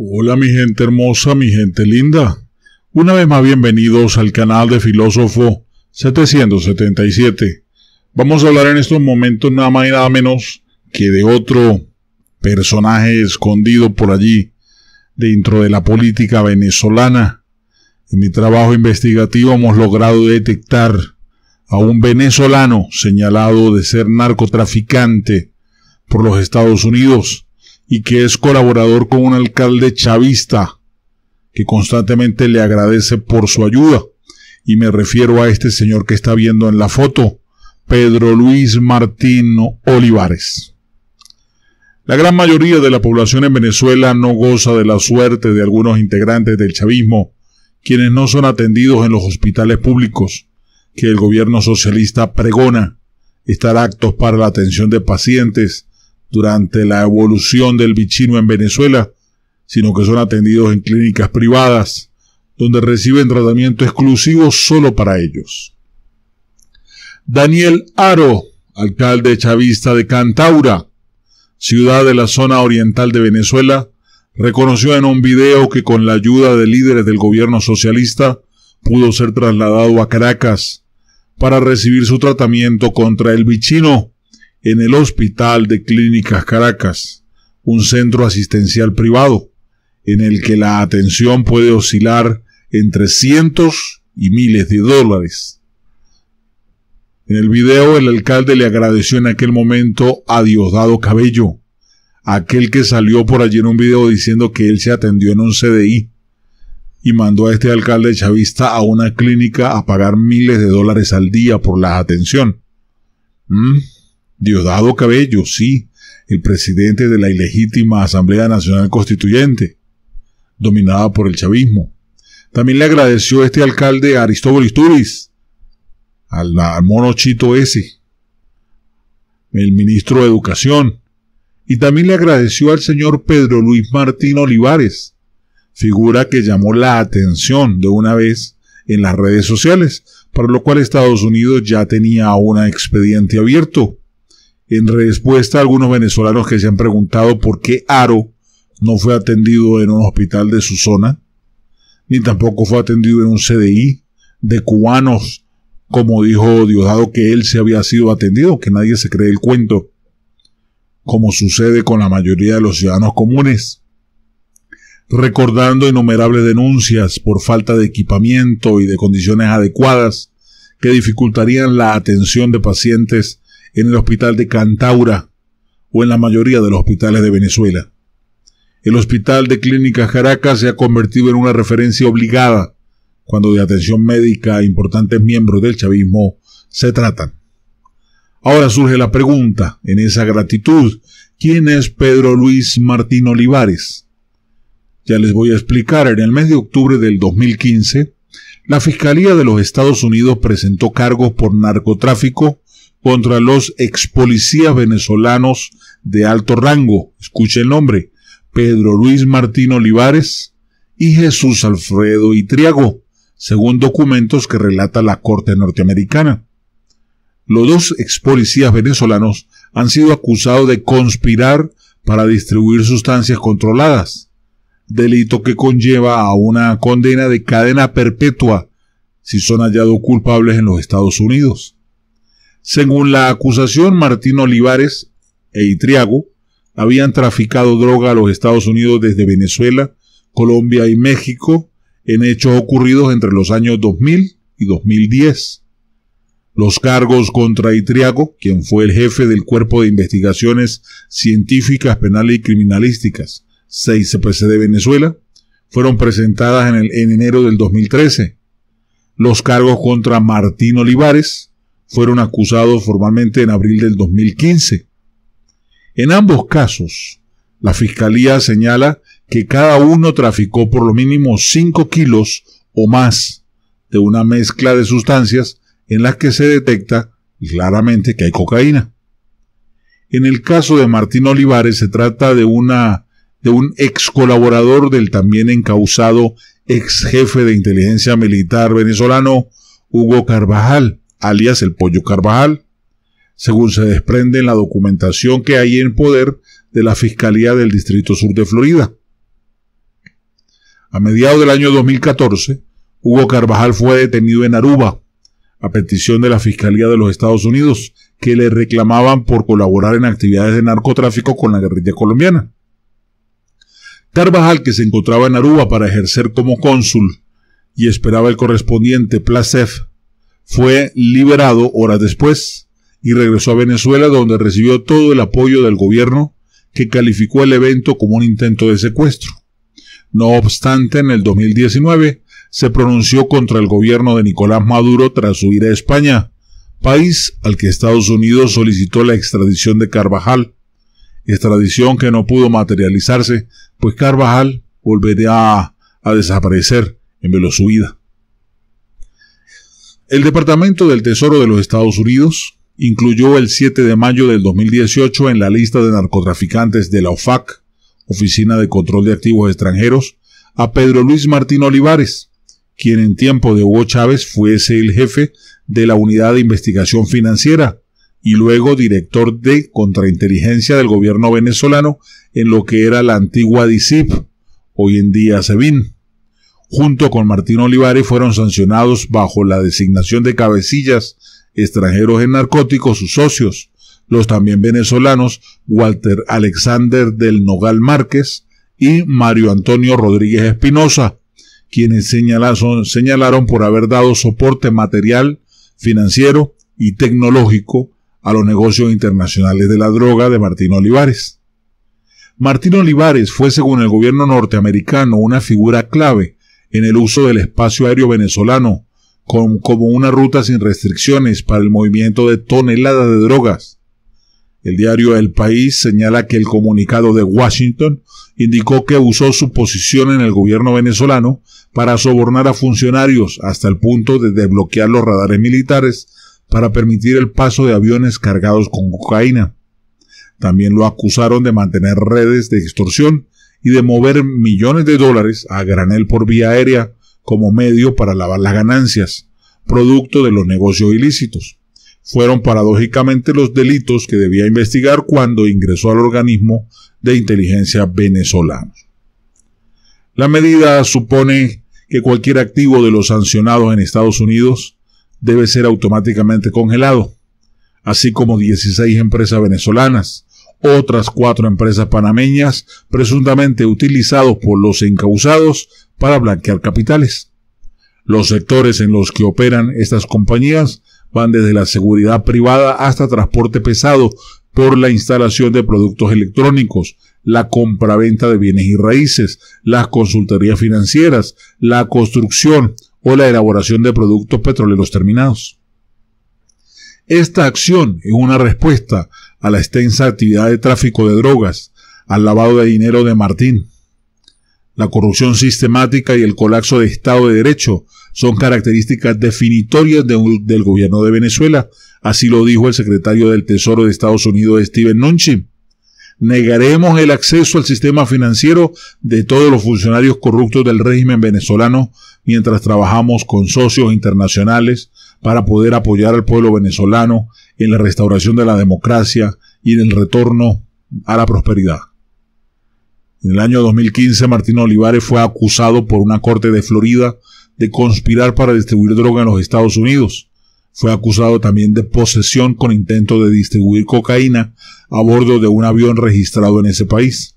Hola mi gente hermosa, mi gente linda. Una vez más bienvenidos al canal de Filósofo 777. Vamos a hablar en estos momentos nada más y nada menos que de otro personaje escondido por allí dentro de la política venezolana. En mi trabajo investigativo hemos logrado detectar a un venezolano señalado de ser narcotraficante por los Estados Unidos y que es colaborador con un alcalde chavista que constantemente le agradece por su ayuda. Y me refiero a este señor que está viendo en la foto, Pedro Luis Martín Olivares. La gran mayoría de la población en Venezuela no goza de la suerte de algunos integrantes del chavismo, quienes no son atendidos en los hospitales públicos, que el gobierno socialista pregona, estar actos para la atención de pacientes durante la evolución del bichino en Venezuela, sino que son atendidos en clínicas privadas, donde reciben tratamiento exclusivo solo para ellos. Daniel Aro, alcalde chavista de Cantaura, ciudad de la zona oriental de Venezuela, reconoció en un video que con la ayuda de líderes del gobierno socialista pudo ser trasladado a Caracas para recibir su tratamiento contra el bichino, en el Hospital de Clínicas Caracas, un centro asistencial privado, en el que la atención puede oscilar entre cientos y miles de dólares. En el video el alcalde le agradeció en aquel momento a Diosdado Cabello, aquel que salió por allí en un video diciendo que él se atendió en un CDI y mandó a este alcalde chavista a una clínica a pagar miles de dólares al día por la atención. ¿Mm? Diosdado Cabello, sí, el presidente de la ilegítima Asamblea Nacional Constituyente, dominada por el chavismo. También le agradeció este alcalde Aristóbulo Isturiz, al, monochito mono Chito ese, el ministro de Educación, y también le agradeció al señor Pedro Luis Martín Olivares, figura que llamó la atención de una vez en las redes sociales, para lo cual Estados Unidos ya tenía un expediente abierto en respuesta a algunos venezolanos que se han preguntado por qué Aro no fue atendido en un hospital de su zona, ni tampoco fue atendido en un CDI de cubanos, como dijo Diosdado que él se había sido atendido, que nadie se cree el cuento, como sucede con la mayoría de los ciudadanos comunes, recordando innumerables denuncias por falta de equipamiento y de condiciones adecuadas que dificultarían la atención de pacientes en el hospital de Cantaura o en la mayoría de los hospitales de Venezuela. El hospital de Clínicas Caracas se ha convertido en una referencia obligada cuando de atención médica a importantes miembros del chavismo se tratan. Ahora surge la pregunta, en esa gratitud, ¿quién es Pedro Luis Martín Olivares? Ya les voy a explicar, en el mes de octubre del 2015, la Fiscalía de los Estados Unidos presentó cargos por narcotráfico contra los ex policías venezolanos de alto rango, escuche el nombre, Pedro Luis Martín Olivares y Jesús Alfredo Itriago, según documentos que relata la Corte norteamericana. Los dos ex policías venezolanos han sido acusados de conspirar para distribuir sustancias controladas, delito que conlleva a una condena de cadena perpetua si son hallados culpables en los Estados Unidos. Según la acusación, Martín Olivares e Itriago habían traficado droga a los Estados Unidos desde Venezuela, Colombia y México en hechos ocurridos entre los años 2000 y 2010. Los cargos contra Itriago, quien fue el jefe del Cuerpo de Investigaciones Científicas Penales y Criminalísticas, 6CPC de Venezuela, fueron presentadas en, en enero del 2013. Los cargos contra Martín Olivares, fueron acusados formalmente en abril del 2015. En ambos casos, la Fiscalía señala que cada uno traficó por lo mínimo 5 kilos o más de una mezcla de sustancias en las que se detecta claramente que hay cocaína. En el caso de Martín Olivares se trata de una de un ex colaborador del también encausado ex jefe de inteligencia militar venezolano Hugo Carvajal, alias el Pollo Carvajal, según se desprende en la documentación que hay en poder de la Fiscalía del Distrito Sur de Florida. A mediados del año 2014, Hugo Carvajal fue detenido en Aruba, a petición de la Fiscalía de los Estados Unidos, que le reclamaban por colaborar en actividades de narcotráfico con la guerrilla colombiana. Carvajal, que se encontraba en Aruba para ejercer como cónsul y esperaba el correspondiente PLACEF fue liberado horas después y regresó a Venezuela donde recibió todo el apoyo del gobierno que calificó el evento como un intento de secuestro. No obstante, en el 2019 se pronunció contra el gobierno de Nicolás Maduro tras huir a España, país al que Estados Unidos solicitó la extradición de Carvajal, extradición que no pudo materializarse, pues Carvajal volvería a, desaparecer en veloz el Departamento del Tesoro de los Estados Unidos incluyó el 7 de mayo del 2018 en la lista de narcotraficantes de la OFAC, Oficina de Control de Activos Extranjeros, a Pedro Luis Martín Olivares, quien en tiempo de Hugo Chávez fuese el jefe de la Unidad de Investigación Financiera y luego director de contrainteligencia del gobierno venezolano en lo que era la antigua DICIP, hoy en día SEBIN junto con Martín Olivares, fueron sancionados bajo la designación de cabecillas extranjeros en narcóticos, sus socios, los también venezolanos Walter Alexander del Nogal Márquez y Mario Antonio Rodríguez Espinosa, quienes señalaron, señalaron por haber dado soporte material, financiero y tecnológico a los negocios internacionales de la droga de Martín Olivares. Martín Olivares fue, según el gobierno norteamericano, una figura clave en el uso del espacio aéreo venezolano, como una ruta sin restricciones para el movimiento de toneladas de drogas. El diario El País señala que el comunicado de Washington indicó que usó su posición en el gobierno venezolano para sobornar a funcionarios hasta el punto de desbloquear los radares militares para permitir el paso de aviones cargados con cocaína. También lo acusaron de mantener redes de extorsión y de mover millones de dólares a granel por vía aérea como medio para lavar las ganancias, producto de los negocios ilícitos. Fueron paradójicamente los delitos que debía investigar cuando ingresó al organismo de inteligencia venezolano. La medida supone que cualquier activo de los sancionados en Estados Unidos debe ser automáticamente congelado, así como 16 empresas venezolanas, otras cuatro empresas panameñas presuntamente utilizados por los encausados para blanquear capitales. Los sectores en los que operan estas compañías van desde la seguridad privada hasta transporte pesado por la instalación de productos electrónicos, la compraventa de bienes y raíces, las consultorías financieras, la construcción o la elaboración de productos petroleros terminados. Esta acción es una respuesta a la extensa actividad de tráfico de drogas, al lavado de dinero de Martín. La corrupción sistemática y el colapso de Estado de Derecho son características definitorias del gobierno de Venezuela, así lo dijo el secretario del Tesoro de Estados Unidos, Steven Mnuchin. Negaremos el acceso al sistema financiero de todos los funcionarios corruptos del régimen venezolano mientras trabajamos con socios internacionales, para poder apoyar al pueblo venezolano en la restauración de la democracia y en el retorno a la prosperidad. En el año 2015, Martín Olivares fue acusado por una corte de Florida de conspirar para distribuir droga en los Estados Unidos. Fue acusado también de posesión con intento de distribuir cocaína a bordo de un avión registrado en ese país.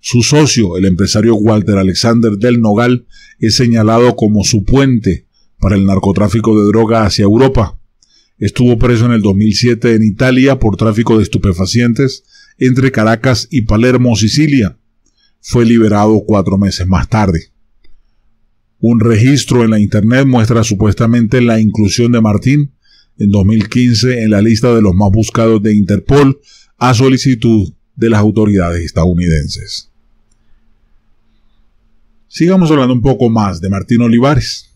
Su socio, el empresario Walter Alexander del Nogal, es señalado como su puente para el narcotráfico de droga hacia Europa. Estuvo preso en el 2007 en Italia por tráfico de estupefacientes entre Caracas y Palermo, Sicilia. Fue liberado cuatro meses más tarde. Un registro en la Internet muestra supuestamente la inclusión de Martín en 2015 en la lista de los más buscados de Interpol a solicitud de las autoridades estadounidenses. Sigamos hablando un poco más de Martín Olivares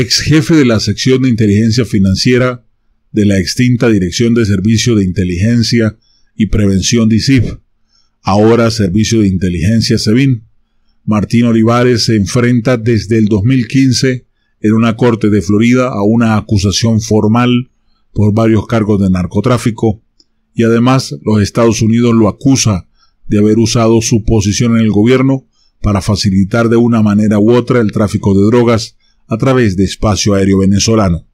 ex jefe de la sección de inteligencia financiera de la extinta Dirección de Servicio de Inteligencia y Prevención de ahora Servicio de Inteligencia SEBIN, Martín Olivares se enfrenta desde el 2015 en una corte de Florida a una acusación formal por varios cargos de narcotráfico y además los Estados Unidos lo acusa de haber usado su posición en el gobierno para facilitar de una manera u otra el tráfico de drogas a través de Espacio Aéreo Venezolano.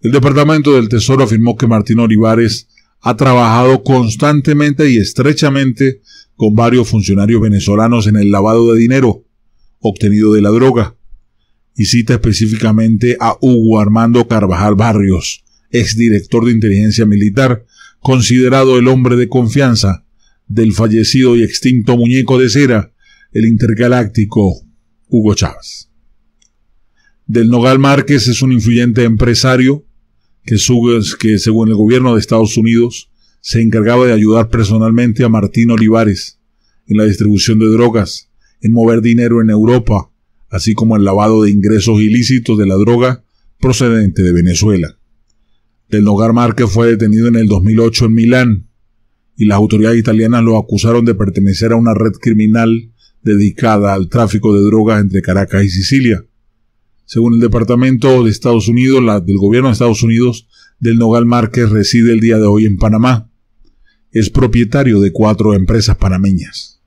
El Departamento del Tesoro afirmó que Martín Olivares ha trabajado constantemente y estrechamente con varios funcionarios venezolanos en el lavado de dinero obtenido de la droga, y cita específicamente a Hugo Armando Carvajal Barrios, exdirector de inteligencia militar, considerado el hombre de confianza del fallecido y extinto muñeco de cera, el intergaláctico Hugo Chávez del Nogal Márquez es un influyente empresario que, según el gobierno de Estados Unidos se encargaba de ayudar personalmente a Martín Olivares en la distribución de drogas, en mover dinero en Europa, así como el lavado de ingresos ilícitos de la droga procedente de Venezuela. Del Nogal Márquez fue detenido en el 2008 en Milán y las autoridades italianas lo acusaron de pertenecer a una red criminal dedicada al tráfico de drogas entre Caracas y Sicilia según el Departamento de Estados Unidos, la del gobierno de Estados Unidos, del Nogal Márquez reside el día de hoy en Panamá. Es propietario de cuatro empresas panameñas.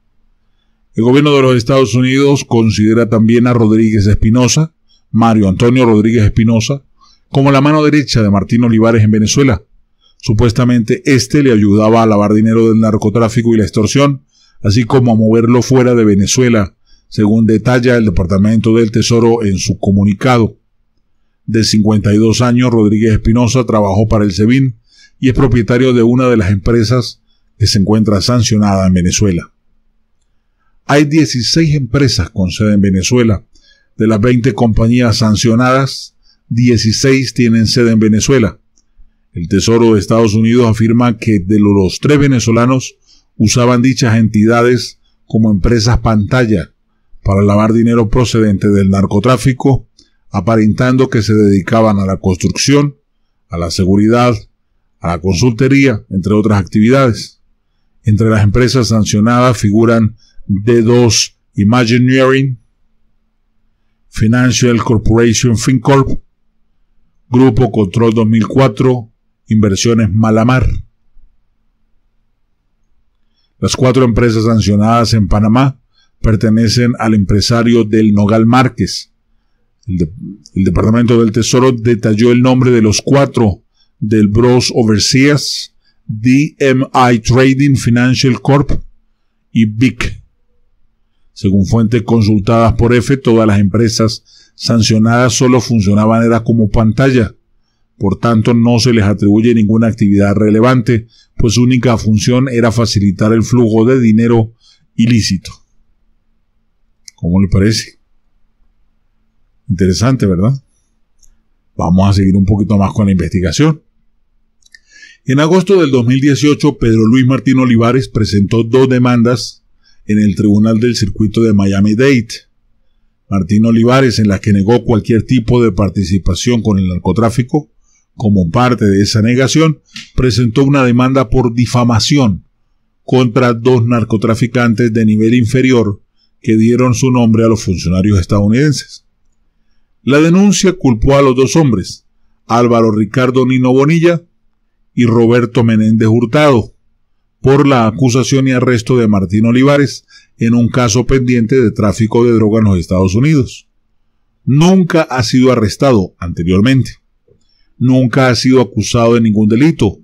El gobierno de los Estados Unidos considera también a Rodríguez Espinosa, Mario Antonio Rodríguez Espinosa, como la mano derecha de Martín Olivares en Venezuela. Supuestamente este le ayudaba a lavar dinero del narcotráfico y la extorsión, así como a moverlo fuera de Venezuela según detalla el Departamento del Tesoro en su comunicado. De 52 años, Rodríguez Espinosa trabajó para el SEBIN y es propietario de una de las empresas que se encuentra sancionada en Venezuela. Hay 16 empresas con sede en Venezuela. De las 20 compañías sancionadas, 16 tienen sede en Venezuela. El Tesoro de Estados Unidos afirma que de los tres venezolanos usaban dichas entidades como empresas pantalla para lavar dinero procedente del narcotráfico, aparentando que se dedicaban a la construcción, a la seguridad, a la consultería, entre otras actividades. Entre las empresas sancionadas figuran D2 Imagineering, Financial Corporation FinCorp, Grupo Control 2004, Inversiones Malamar. Las cuatro empresas sancionadas en Panamá pertenecen al empresario del Nogal Márquez. El, Departamento del Tesoro detalló el nombre de los cuatro del Bros Overseas, DMI Trading Financial Corp y BIC. Según fuentes consultadas por EFE, e, todas las empresas sancionadas solo funcionaban era como pantalla. Por tanto, no se les atribuye ninguna actividad relevante, pues su única función era facilitar el flujo de dinero ilícito. ¿Cómo le parece? Interesante, ¿verdad? Vamos a seguir un poquito más con la investigación. En agosto del 2018, Pedro Luis Martín Olivares presentó dos demandas en el Tribunal del Circuito de Miami-Dade. Martín Olivares, en las que negó cualquier tipo de participación con el narcotráfico, como parte de esa negación, presentó una demanda por difamación contra dos narcotraficantes de nivel inferior que dieron su nombre a los funcionarios estadounidenses. La denuncia culpó a los dos hombres, Álvaro Ricardo Nino Bonilla y Roberto Menéndez Hurtado, por la acusación y arresto de Martín Olivares en un caso pendiente de tráfico de droga en los Estados Unidos. Nunca ha sido arrestado anteriormente. Nunca ha sido acusado de ningún delito.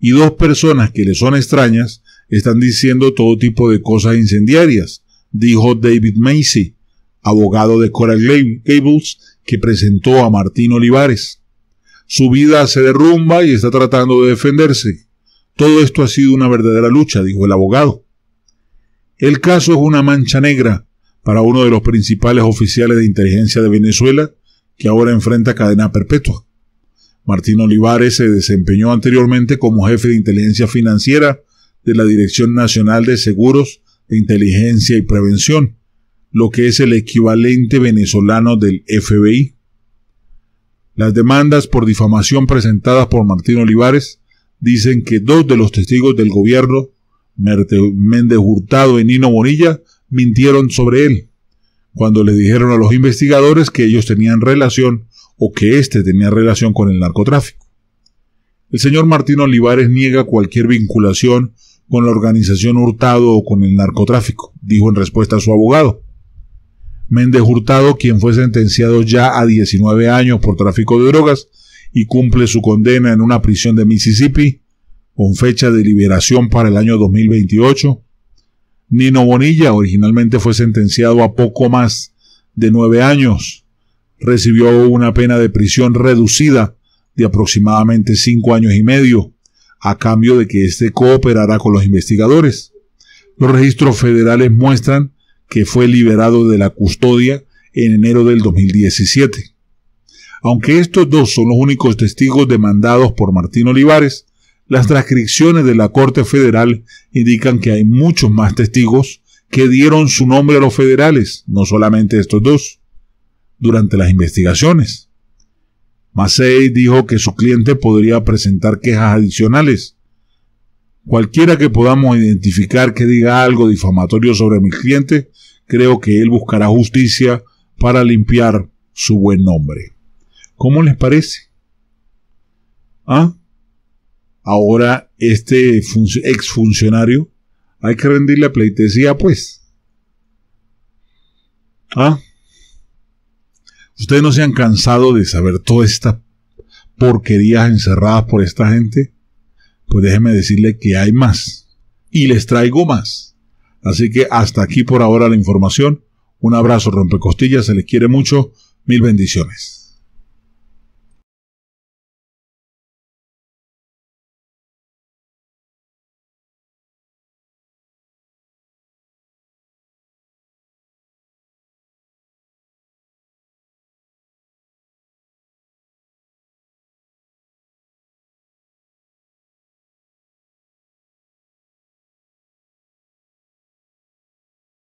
Y dos personas que le son extrañas están diciendo todo tipo de cosas incendiarias, dijo David Macy, abogado de Coral Gables, que presentó a Martín Olivares. Su vida se derrumba y está tratando de defenderse. Todo esto ha sido una verdadera lucha, dijo el abogado. El caso es una mancha negra para uno de los principales oficiales de inteligencia de Venezuela, que ahora enfrenta cadena perpetua. Martín Olivares se desempeñó anteriormente como jefe de inteligencia financiera de la Dirección Nacional de Seguros de Inteligencia y Prevención, lo que es el equivalente venezolano del FBI. Las demandas por difamación presentadas por Martín Olivares dicen que dos de los testigos del gobierno, Méndez Hurtado y Nino Bonilla, mintieron sobre él, cuando le dijeron a los investigadores que ellos tenían relación o que éste tenía relación con el narcotráfico. El señor Martín Olivares niega cualquier vinculación con la organización Hurtado o con el narcotráfico, dijo en respuesta a su abogado. Méndez Hurtado, quien fue sentenciado ya a 19 años por tráfico de drogas y cumple su condena en una prisión de Mississippi, con fecha de liberación para el año 2028. Nino Bonilla originalmente fue sentenciado a poco más de nueve años. Recibió una pena de prisión reducida de aproximadamente cinco años y medio a cambio de que éste cooperara con los investigadores. Los registros federales muestran que fue liberado de la custodia en enero del 2017. Aunque estos dos son los únicos testigos demandados por Martín Olivares, las transcripciones de la Corte Federal indican que hay muchos más testigos que dieron su nombre a los federales, no solamente estos dos, durante las investigaciones. Massey dijo que su cliente podría presentar quejas adicionales. Cualquiera que podamos identificar que diga algo difamatorio sobre mi cliente, creo que él buscará justicia para limpiar su buen nombre. ¿Cómo les parece? ¿Ah? Ahora este exfuncionario hay que rendirle pleitesía, pues. ¿Ah? ¿Ustedes no se han cansado de saber toda esta porquerías encerradas por esta gente? Pues déjenme decirle que hay más. Y les traigo más. Así que hasta aquí por ahora la información. Un abrazo, rompecostillas, se les quiere mucho. Mil bendiciones.